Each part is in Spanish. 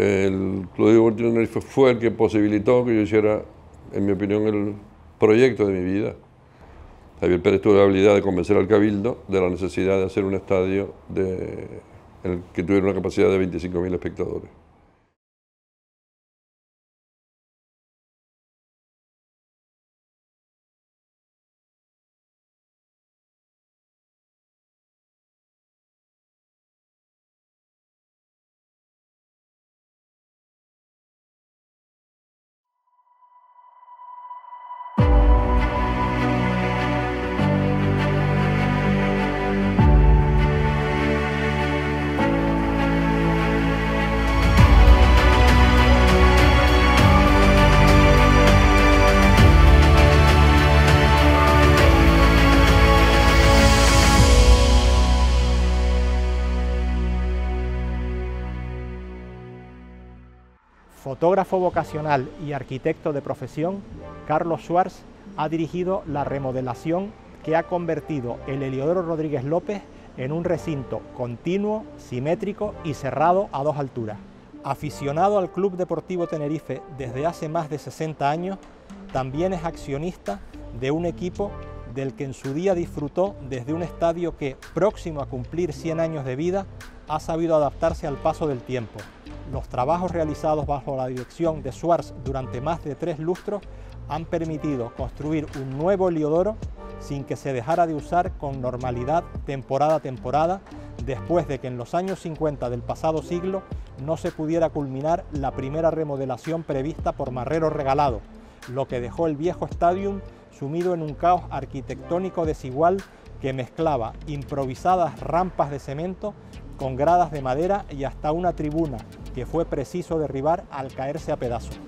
El Club Deportivo fue el que posibilitó que yo hiciera, en mi opinión, el proyecto de mi vida. Javier Pérez tuvo la habilidad de convencer al Cabildo de la necesidad de hacer un estadio que tuviera una capacidad de 25.000 espectadores. Fotógrafo vocacional y arquitecto de profesión, Carlos Schwartz ha dirigido la remodelación que ha convertido el Heliodoro Rodríguez López en un recinto continuo, simétrico y cerrado a dos alturas. Aficionado al Club Deportivo Tenerife desde hace más de 60 años, también es accionista de un equipo del que en su día disfrutó desde un estadio que, próximo a cumplir 100 años de vida, ha sabido adaptarse al paso del tiempo. Los trabajos realizados bajo la dirección de Schwartz durante más de tres lustros han permitido construir un nuevo Heliodoro sin que se dejara de usar con normalidad temporada a temporada, después de que en los años 50 del pasado siglo no se pudiera culminar la primera remodelación prevista por Marrero Regalado, lo que dejó el viejo estadio sumido en un caos arquitectónico desigual que mezclaba improvisadas rampas de cemento con gradas de madera y hasta una tribuna que fue preciso derribar al caerse a pedazos.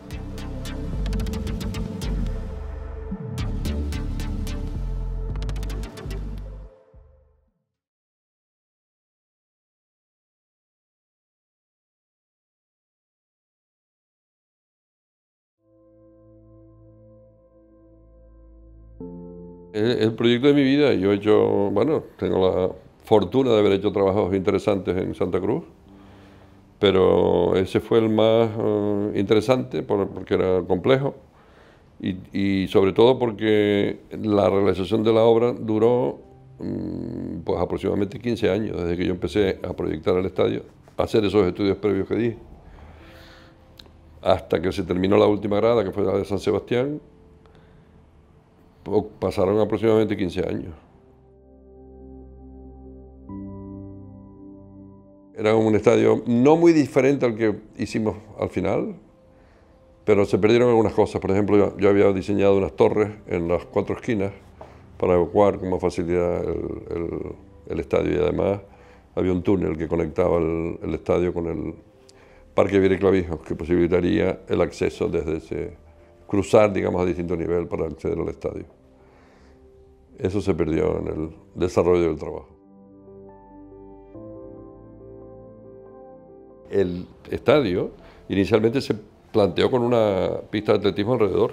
El, proyecto de mi vida, yo he hecho, bueno, tengo la, fortuna de haber hecho trabajos interesantes en Santa Cruz, pero ese fue el más eh, interesante porque era complejo y, sobre todo porque la realización de la obra duró mm, pues aproximadamente 15 años desde que yo empecé a proyectar el estadio, hacer esos estudios previos que di, hasta que se terminó la última grada, que fue la de San Sebastián, pasaron aproximadamente 15 años. Era un estadio no muy diferente al que hicimos al final, pero se perdieron algunas cosas. Por ejemplo, yo, había diseñado unas torres en las cuatro esquinas para evacuar con más facilidad el, estadio y además había un túnel que conectaba el, estadio con el Parque Clavijo, que posibilitaría el acceso desde ese, cruzar, digamos, a distinto nivel para acceder al estadio. Eso se perdió en el desarrollo del trabajo. el estadio inicialmente se planteó con una pista de atletismo alrededor.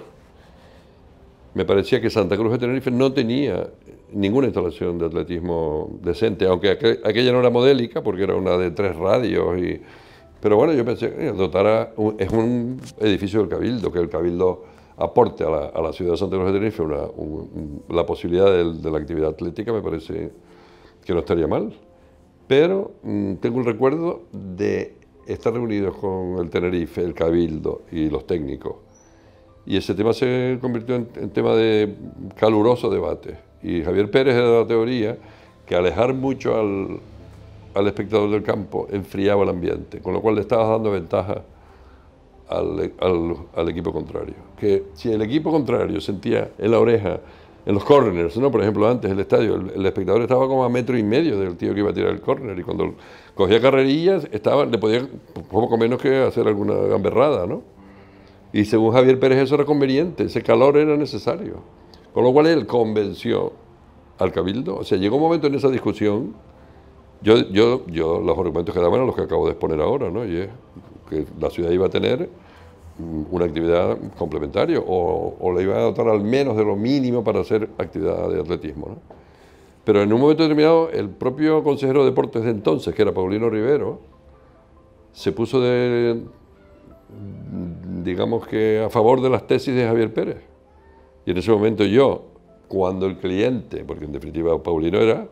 Me parecía que Santa Cruz de Tenerife no tenía ninguna instalación de atletismo decente, aunque aquella no era modélica porque era una de tres radios. Y... Pero bueno, yo pensé que eh, dotar es un edificio del Cabildo, que el Cabildo aporte a la, ciudad de Santa Cruz de Tenerife la posibilidad de, la actividad atlética me parece que no estaría mal pero mm, tengo un recuerdo de está reunidos con el Tenerife, el Cabildo y los técnicos. Y ese tema se convirtió en, tema de caluroso debate. Y Javier Pérez era de la teoría que alejar mucho al, espectador del campo enfriaba el ambiente, con lo cual le estabas dando ventaja al, equipo contrario. Que si el equipo contrario sentía en la oreja en los corners, ¿no? Por ejemplo, antes el estadio, el, espectador estaba como a metro y medio del tío que iba a tirar el corner y cuando cogía carrerillas estaba, le podía poco menos que hacer alguna gamberrada, ¿no? Y según Javier Pérez eso era conveniente, ese calor era necesario. Con lo cual él convenció al cabildo, o sea, llegó un momento en esa discusión, yo, yo, yo los argumentos que daban eran los que acabo de exponer ahora, ¿no? Y es que la ciudad iba a tener Mm, una actividad complementaria o, o, le iba a dotar al menos de lo mínimo para hacer actividad de atletismo. Pero en un momento determinado, el propio consejero de deportes de entonces, que era Paulino Rivero, se puso de, mm, digamos que a favor de las tesis de Javier Pérez. Y en ese momento yo, cuando el cliente, porque en definitiva Paulino era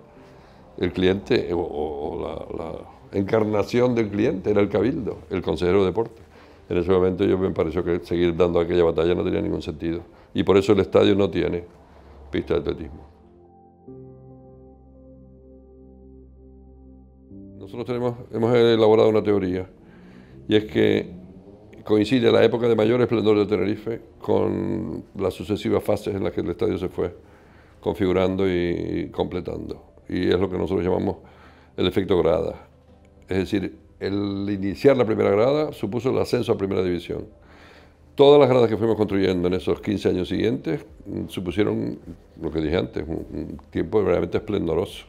el cliente o, la encarnación del cliente, era el cabildo, el consejero de deportes en ese momento yo me pareció que seguir dando aquella batalla no tenía ningún sentido. Y por eso el estadio no tiene pista de atletismo. Nosotros tenemos, hemos elaborado una teoría y es que coincide la época de mayor esplendor de Tenerife con las sucesivas fases en las que el estadio se fue configurando y completando. Y es lo que nosotros llamamos el efecto grada. Es decir, el iniciar la primera grada supuso el ascenso a primera división. Todas las gradas que fuimos construyendo en esos 15 años siguientes mm, supusieron, lo que dije antes, un, tiempo verdaderamente esplendoroso.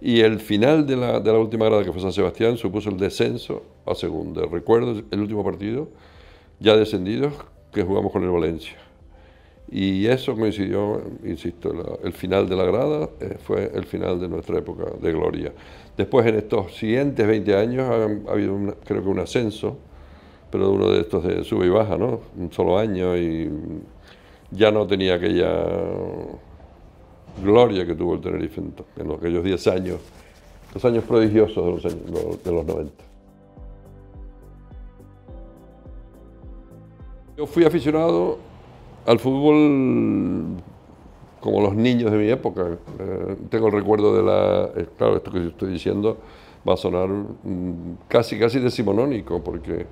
Y el final de la, de la última grada, que fue San Sebastián, supuso el descenso a segunda. Recuerdo el último partido, ya descendidos, que jugamos con el Valencia. Y eso coincidió, insisto, el final de la grada eh, fue el final de nuestra época de gloria. Después, en estos siguientes 20 años, ha, habido creo que un ascenso, pero uno de estos de sube y baja, ¿no? Un solo año y ya no tenía aquella gloria que tuvo el Tenerife en, aquellos 10 años, los años prodigiosos de los, de los 90. Yo fui aficionado al fútbol como los niños de mi época. Eh, tengo el recuerdo de la... Eh, claro, esto que estoy diciendo va a sonar mm, casi, casi decimonónico, porque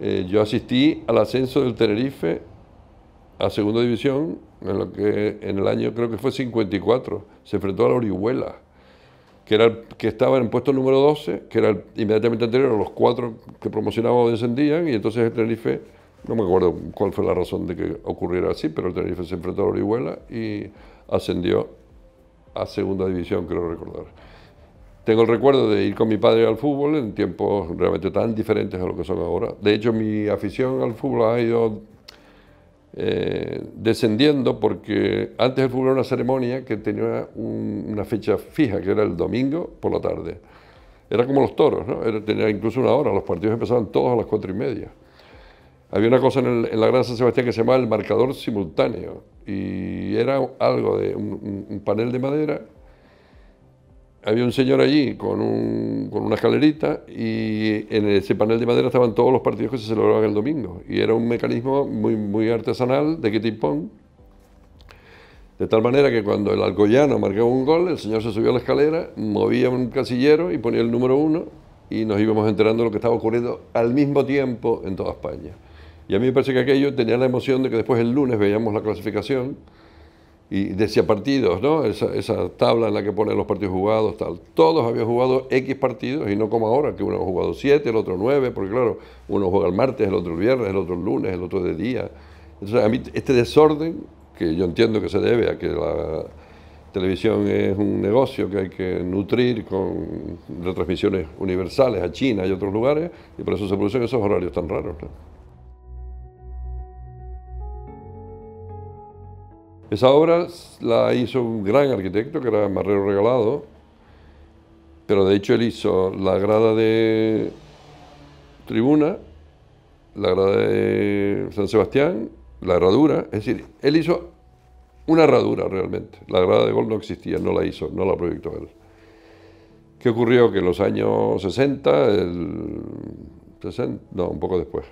eh, yo asistí al ascenso del Tenerife a segunda división, en lo que en el año creo que fue 54, se enfrentó a la Orihuela, que, era que estaba en puesto número 12, que era inmediatamente anterior, a los cuatro que o descendían, y entonces el Tenerife no me acuerdo cuál fue la razón de que ocurriera así, pero el Tenerife se enfrentó a Orihuela y ascendió a segunda división, creo recordar. Tengo el recuerdo de ir con mi padre al fútbol en tiempos realmente tan diferentes a lo que son ahora. De hecho, mi afición al fútbol ha ido eh, descendiendo porque antes el fútbol era una ceremonia que tenía una fecha fija, que era el domingo por la tarde. Era como los toros, tenía incluso una hora, los partidos empezaban todos a las cuatro y media. Había una cosa en, la Gran San Sebastián que se llamaba el marcador simultáneo y era algo de un, panel de madera. Había un señor allí con, un, con, una escalerita y en ese panel de madera estaban todos los partidos que se celebraban el domingo. Y era un mecanismo muy, muy artesanal de quitipón. De tal manera que cuando el alcoyano marcaba un gol, el señor se subió a la escalera, movía un casillero y ponía el número uno y nos íbamos enterando de lo que estaba ocurriendo al mismo tiempo en toda España. Y a mí me parece que aquello tenía la emoción de que después el lunes veíamos la clasificación y decía partidos, ¿no? Esa, esa tabla en la que ponen los partidos jugados, tal. Todos habían jugado X partidos y no como ahora, que uno ha jugado 7, el otro 9, porque claro, uno juega el martes, el otro el viernes, el otro el lunes, el otro de día. Entonces, a mí este desorden, que yo entiendo que se debe a que la televisión es un negocio que hay que nutrir con retransmisiones universales a China y otros lugares, y por eso se producen esos horarios tan raros. Esa obra la hizo un gran arquitecto que era Marrero Regalado, pero de hecho él hizo la grada de tribuna, la grada de San Sebastián, la herradura, es decir, él hizo una herradura realmente. La grada de gol no existía, no la hizo, no la proyectó él. ¿Qué ocurrió? Que en los años 60, el 60 no, un poco después,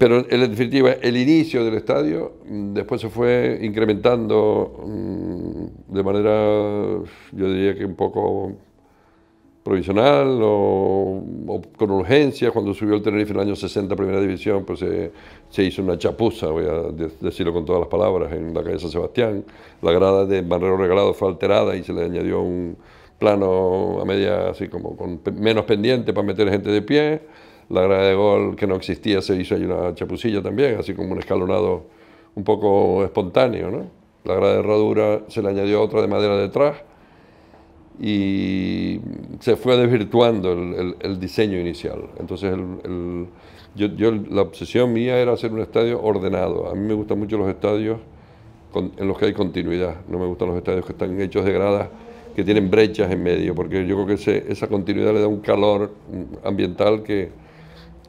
pero en definitiva, el inicio del estadio mm, después se fue incrementando mm, de manera, yo diría que un poco provisional o, con urgencia. Cuando subió el Tenerife en el año 60 Primera División, pues eh, se, hizo una chapuza, voy a decirlo con todas las palabras, en la calle San Sebastián. La grada de Barrero Regalado fue alterada y se le añadió un plano a media, así como con menos pendiente para meter gente de pie la grada de gol que no existía se hizo ahí una chapucilla también, así como un escalonado un poco espontáneo, ¿no? La grada de herradura se le añadió otra de madera detrás y se fue desvirtuando el, diseño inicial. Entonces, yo, la obsesión mía era hacer un estadio ordenado. A mí me gustan mucho los estadios en los que hay continuidad. No me gustan los estadios que están hechos de gradas que tienen brechas en medio, porque yo creo que esa continuidad le da un calor ambiental que,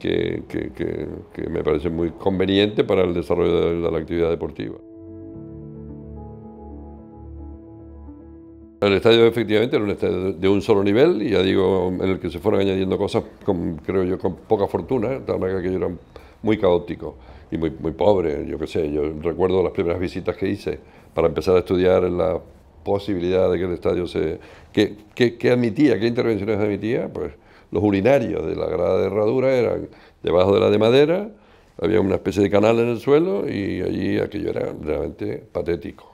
que, me parece muy conveniente para el desarrollo de, la actividad deportiva. El estadio efectivamente era un estadio de un solo nivel, y ya digo, en el que se fueron añadiendo cosas, creo yo, con poca fortuna, tal manera que yo era muy caótico y muy, muy pobre, yo qué sé. Yo recuerdo las primeras visitas que hice para empezar a estudiar la posibilidad de que el estadio se... ¿Qué que, que admitía? ¿Qué intervenciones admitía? Pues los urinarios de la grada de herradura eran debajo de la de madera, había una especie de canal en el suelo y allí aquello era realmente patético.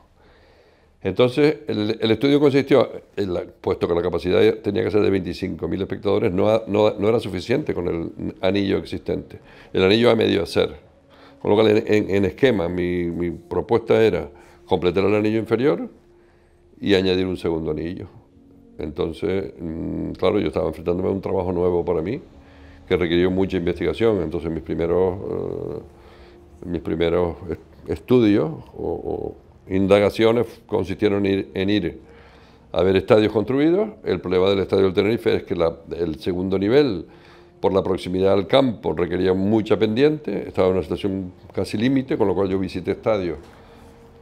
Entonces, el, estudio consistió, en puesto que la capacidad tenía que ser de 25.000 espectadores, no, no, era suficiente con el anillo existente. El anillo a medio hacer. Con lo cual, en, esquema, mi propuesta era completar el anillo inferior y añadir un segundo anillo. Entonces, mm, claro, yo estaba enfrentándome a un trabajo nuevo para mí, que requirió mucha investigación. Entonces, mis primeros, eh, mis primeros estudios o, indagaciones consistieron en ir, a ver estadios construidos. El problema del estadio del Tenerife es que el segundo nivel, por la proximidad al campo, requería mucha pendiente, estaba en una situación casi límite, con lo cual yo visité estadios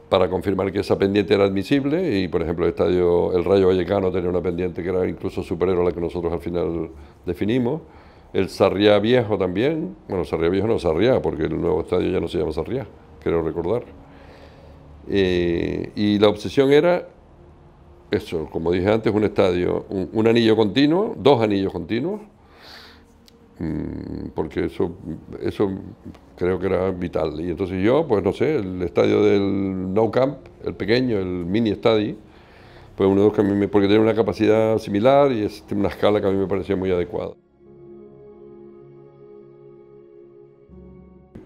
para confirmar que esa pendiente era admisible y, por ejemplo, el, estadio, el Rayo Vallecano tenía una pendiente que era incluso superior a la que nosotros al final definimos. El Sarriá Viejo también, bueno, Sarriá Viejo no, Sarriá, porque el nuevo estadio ya no se llama Sarriá, creo recordar. Eh, y la obsesión era, eso, como dije antes, un estadio, un anillo continuo, dos anillos continuos, Mm, porque eso, eso creo que era vital. Y entonces yo, pues no sé, el estadio del No Camp, el pequeño, el mini estadio, pues uno de a mí porque tiene una capacidad similar y es una escala que a mí me parecía muy adecuada.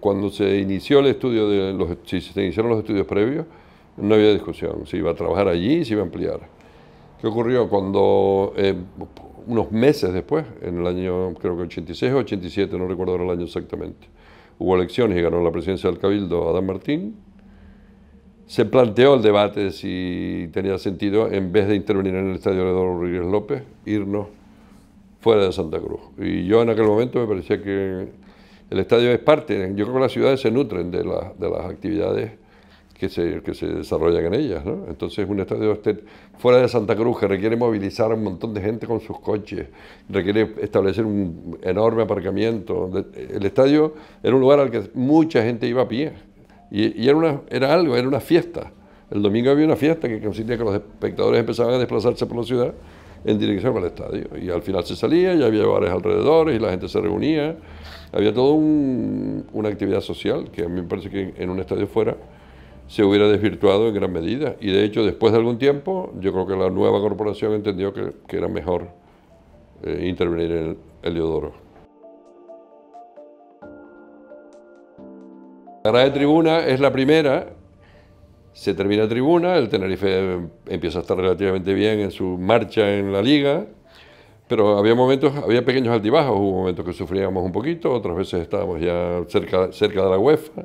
Cuando se inició el estudio, de los, se iniciaron los estudios previos, no había discusión, si iba a trabajar allí y se iba a ampliar. ¿Qué ocurrió? Cuando eh, unos meses después, en el año creo que 86 o 87, no recuerdo el año exactamente, hubo elecciones y ganó la presidencia del Cabildo Adán Martín, se planteó el debate si tenía sentido, en vez de intervenir en el estadio de Eduardo Rodríguez López, irnos fuera de Santa Cruz. Y yo en aquel momento me parecía que el estadio es parte, yo creo que las ciudades se nutren de las actividades que se, que se desarrollan en ellas. ¿no? Entonces, un estadio fuera de Santa Cruz que requiere movilizar a un montón de gente con sus coches, requiere establecer un enorme aparcamiento. El estadio era un lugar al que mucha gente iba a pie y, era, una, era algo, era una fiesta. El domingo había una fiesta que consistía que los espectadores empezaban a desplazarse por la ciudad en dirección al estadio. Y al final se salía, y había bares alrededor... y la gente se reunía. Había toda una actividad social que a mí me parece que en un estadio fuera se hubiera desvirtuado en gran medida. Y de hecho, después de algún tiempo, yo creo que la nueva corporación entendió que, era mejor eh, intervenir en el Heliodoro. La grada de tribuna es la primera, se termina tribuna, el Tenerife empieza a estar relativamente bien en su marcha en la liga, pero había momentos, había pequeños altibajos, hubo momentos que sufríamos un poquito, otras veces estábamos ya cerca, cerca de la UEFA,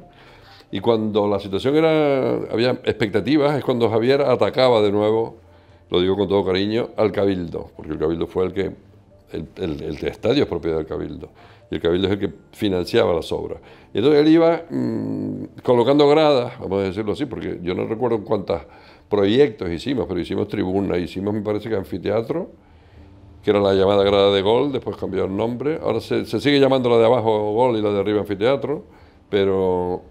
y cuando la situación era, había expectativas, es cuando Javier atacaba de nuevo, lo digo con todo cariño, al Cabildo, porque el Cabildo fue el que, el, el, estadio es propiedad del Cabildo, y el Cabildo es el que financiaba las obras. Y entonces él iba mm, colocando gradas, vamos a decirlo así, porque yo no recuerdo cuántos proyectos hicimos, pero hicimos tribuna, hicimos me parece que anfiteatro, que era la llamada grada de gol, después cambió el nombre, ahora se sigue llamando la de abajo gol y la de arriba anfiteatro, pero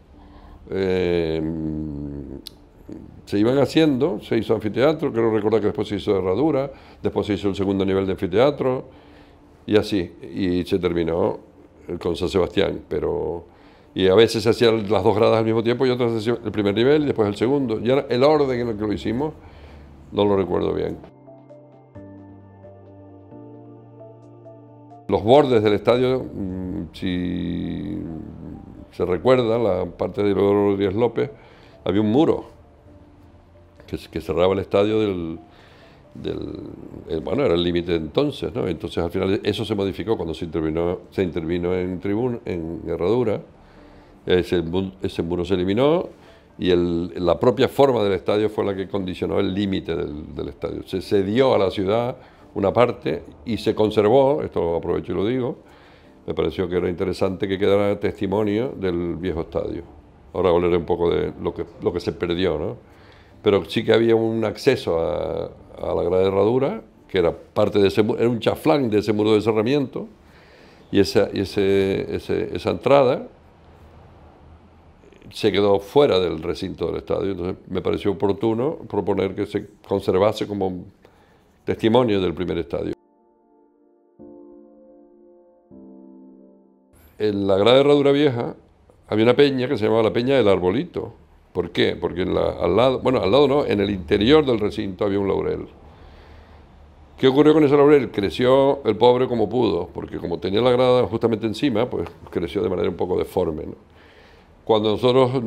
Em, se iban haciendo, se hizo anfiteatro, creo recordar que después se hizo herradura, después se hizo el segundo nivel de anfiteatro, y así, y se terminó eh, con San Sebastián, pero... Y a veces se hacían las dos gradas al mismo tiempo y otras se hacían el primer nivel y después el segundo. Y ahora, el orden en el que lo hicimos no lo recuerdo bien. Los bordes del estadio, mm, si se recuerda, la parte de Rodríguez Díaz López, había un muro que, cerraba el estadio del, del eh, bueno, era el límite entonces, ¿no? Entonces al final eso se modificó cuando se intervino, se intervino en tribuna, en herradura, ese, muro se eliminó y la propia forma del estadio fue la que condicionó el límite del, del, estadio. Se cedió a la ciudad una parte y se conservó, esto aprovecho y lo digo, me pareció que era interesante que quedara testimonio del viejo estadio. Ahora hablaré un poco de lo que, lo que se perdió, ¿no? Pero sí que había un acceso a, la gran herradura, que era parte de ese, era un chaflán de ese muro de cerramiento, y esa, esa entrada se quedó fuera del recinto del estadio. Entonces me pareció oportuno proponer que se conservase como testimonio del primer estadio. en la grada de Herradura Vieja había una peña que se llamaba la Peña del Arbolito. ¿Por qué? Porque al lado, bueno, al lado no, en el interior del recinto había un laurel. ¿Qué ocurrió con ese laurel? Creció el pobre como pudo, porque como tenía la grada justamente encima, pues creció de manera un poco deforme. Cuando nosotros mm,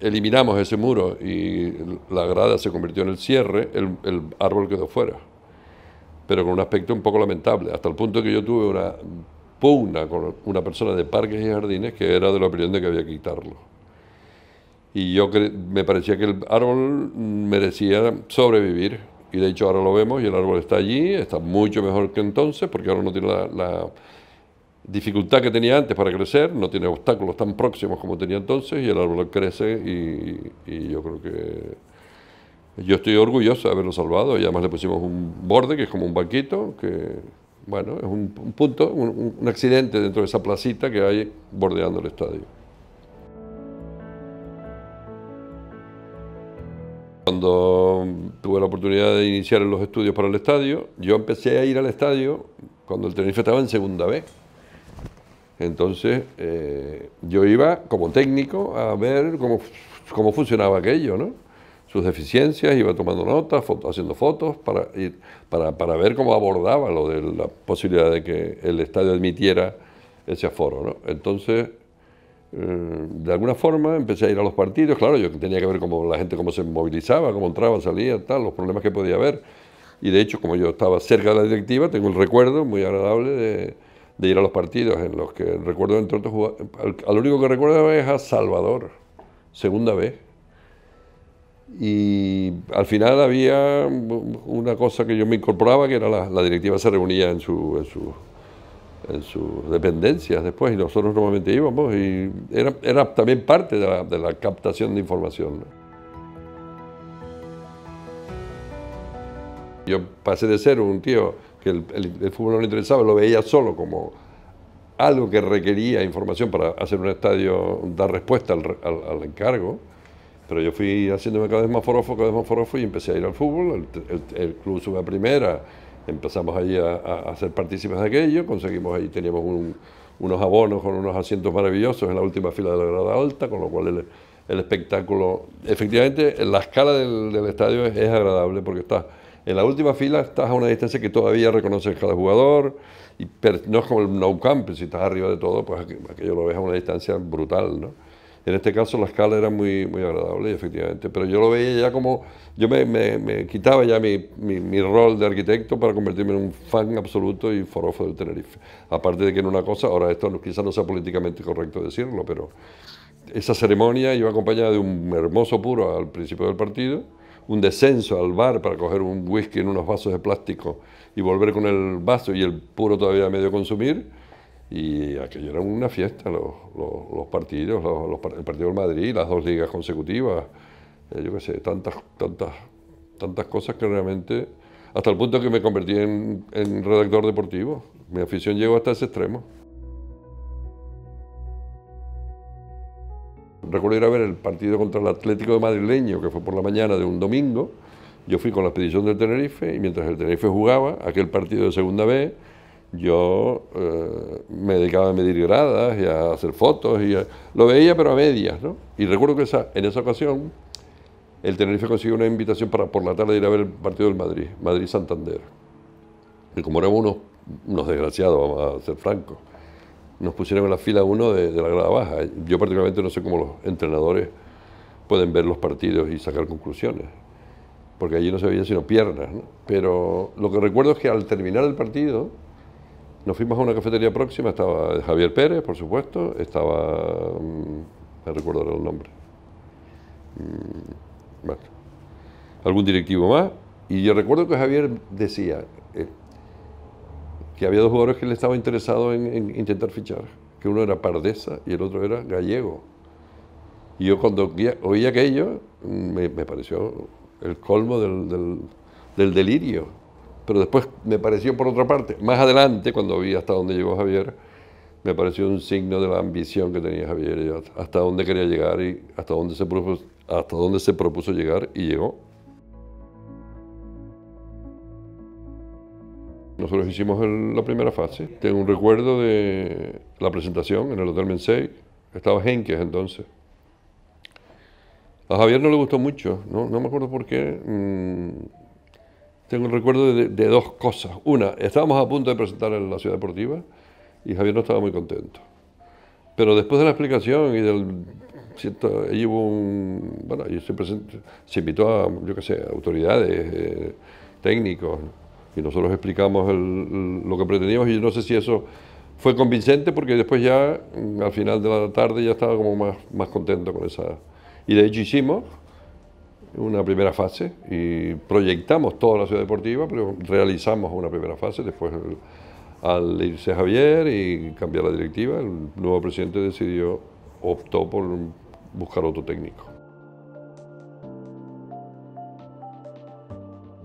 eliminamos ese muro y la grada se convirtió en el cierre, el árbol quedó fuera, pero con un aspecto un poco lamentable, hasta el punto que yo tuve una pugna con una persona de Parques y Jardines que era de la opinión de que había que quitarlo. Y yo me parecía que el árbol merecía sobrevivir. Y de hecho ahora lo vemos y el árbol está allí, está mucho mejor que entonces, porque ahora no tiene la, dificultad que tenía antes para crecer, no tiene obstáculos tan próximos como tenía entonces y el árbol crece y, yo creo que yo estoy orgulloso de haberlo salvado y además le pusimos un borde que es como un banquito que bueno, es un, punto, un, accidente dentro de esa placita que hay bordeando el estadio. Cuando tuve la oportunidad de iniciar los estudios para el estadio, yo empecé a ir al estadio cuando el Tenerife estaba en segunda B. Entonces eh, yo iba como técnico a ver cómo, cómo funcionaba aquello, ¿no? sus deficiencias, iba tomando notas, haciendo fotos para, ir, para, para, ver cómo abordaba lo de la posibilidad de que el estadio admitiera ese aforo. ¿no? Entonces, eh, de alguna forma empecé a ir a los partidos, claro, yo tenía que ver cómo la gente cómo se movilizaba, cómo entraba, salía, tal, los problemas que podía haber. Y de hecho, como yo estaba cerca de la directiva, tengo el recuerdo muy agradable de, ir a los partidos, en los que recuerdo, entre otros, lo al único que recuerdo es a Salvador, segunda vez y al final había una cosa que yo me incorporaba, que era la, directiva se reunía en, su, en, sus dependencias después y nosotros normalmente íbamos y era, también parte de la, captación de información. Yo pasé de ser un tío que el, fútbol no le interesaba, lo veía solo como algo que requería información para hacer un estadio, dar respuesta al, al encargo pero yo fui haciéndome cada vez más forofo, cada vez más forofo y empecé a ir al fútbol. El, club sube a primera, empezamos allí a, ser partícipes de aquello, conseguimos ahí, teníamos unos abonos con unos asientos maravillosos en la última fila de la grada alta, con lo cual el, espectáculo, efectivamente la escala del, estadio es, agradable porque estás en la última fila, estás a una distancia que todavía reconoces cada jugador, y no es como el no camp, si estás arriba de todo, pues aquello lo ves a una distancia brutal, ¿no? En este caso la escala era muy, muy agradable, efectivamente, pero yo lo veía ya como, yo me, me, quitaba ya mi, mi, rol de arquitecto para convertirme en un fan absoluto y forofo del Tenerife. Aparte de que en una cosa, ahora esto quizás no sea políticamente correcto decirlo, pero esa ceremonia iba acompañada de un hermoso puro al principio del partido, un descenso al bar para coger un whisky en unos vasos de plástico y volver con el vaso y el puro todavía medio consumir y aquello era una fiesta, los, los, partidos, el Partido del Madrid, las dos ligas consecutivas, eh, yo qué sé, tantas, tantas, tantas cosas que realmente, hasta el punto que me convertí en, en redactor deportivo, mi afición llegó hasta ese extremo. Recuerdo ir a ver el partido contra el Atlético de Madrileño, que fue por la mañana de un domingo. Yo fui con la expedición del Tenerife y mientras el Tenerife jugaba, aquel partido de segunda B, yo eh, me dedicaba a medir gradas y a hacer fotos y lo veía pero a medias, ¿no? Y recuerdo que esa, en esa ocasión el Tenerife consiguió una invitación para por la tarde ir a ver el partido del Madrid, Madrid-Santander. Y como éramos unos, desgraciados, vamos a ser francos, nos pusieron en la fila uno de, la grada baja. Yo particularmente no sé cómo los entrenadores pueden ver los partidos y sacar conclusiones porque allí no se veían sino piernas. ¿no? Pero lo que recuerdo es que al terminar el partido, nos fuimos a una cafetería próxima, estaba Javier Pérez, por supuesto, estaba. me mm, recuerdo el nombre. Mm, algún directivo más. Y yo recuerdo que Javier decía eh, que había dos jugadores que le estaba interesado en, intentar fichar, que uno era Pardesa y el otro era Gallego. Y yo cuando oí aquello, mm, me, me pareció el colmo del, del, del delirio pero después me pareció por otra parte, más adelante, cuando vi hasta dónde llegó Javier, me pareció un signo de la ambición que tenía Javier, hasta dónde quería llegar y hasta dónde se propuso, hasta dónde se propuso llegar y llegó. Nosotros hicimos la primera fase. Tengo un recuerdo de la presentación en el Hotel Mensei. Estaba Henkes entonces. A Javier no le gustó mucho, no, me acuerdo por qué. Mm, tengo un recuerdo de, dos cosas. Una, estábamos a punto de presentar en la Ciudad Deportiva y Javier no estaba muy contento. Pero después de la explicación y del... Siento, hubo un... Bueno, se, se invitó a, yo qué sé, autoridades, eh, técnicos, y nosotros explicamos lo que pretendíamos y yo no sé si eso fue convincente porque después ya, mm, al final de la tarde, ya estaba como más, más contento con esa... Y de hecho hicimos, una primera fase y proyectamos toda la ciudad deportiva, pero realizamos una primera fase. Después, al irse Javier y cambiar la directiva, el nuevo presidente decidió, optó por buscar otro técnico.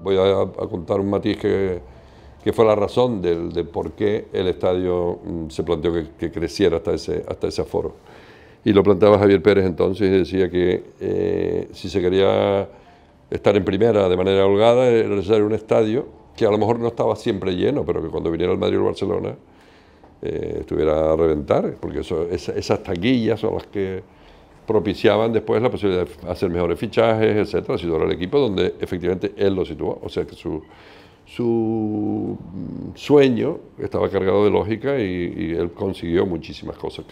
Voy a, contar un matiz que, fue la razón del, de por qué el estadio mm, se planteó que, creciera hasta hasta ese aforo. Y lo planteaba Javier Pérez entonces y decía que eh, si se quería estar en primera de manera holgada era necesario un estadio que a lo mejor no estaba siempre lleno, pero que cuando viniera el Madrid o el Barcelona eh, estuviera a reventar, porque eso, esas taquillas son las que propiciaban después la posibilidad de hacer mejores fichajes, etcétera, situar el equipo donde efectivamente él lo situó, o sea que su su mm, sueño estaba cargado de lógica y, él consiguió muchísimas cosas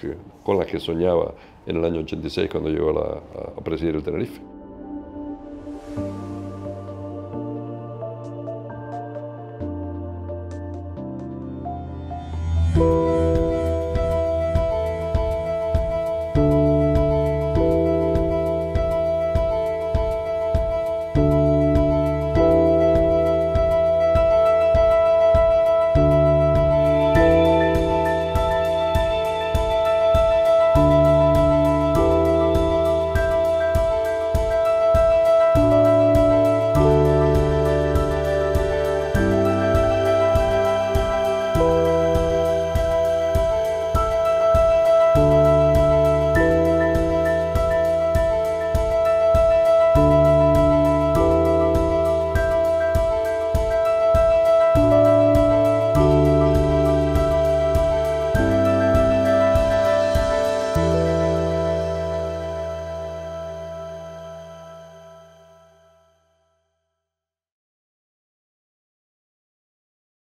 con las que soñaba en el año 86 cuando llegó a presidir el Tenerife.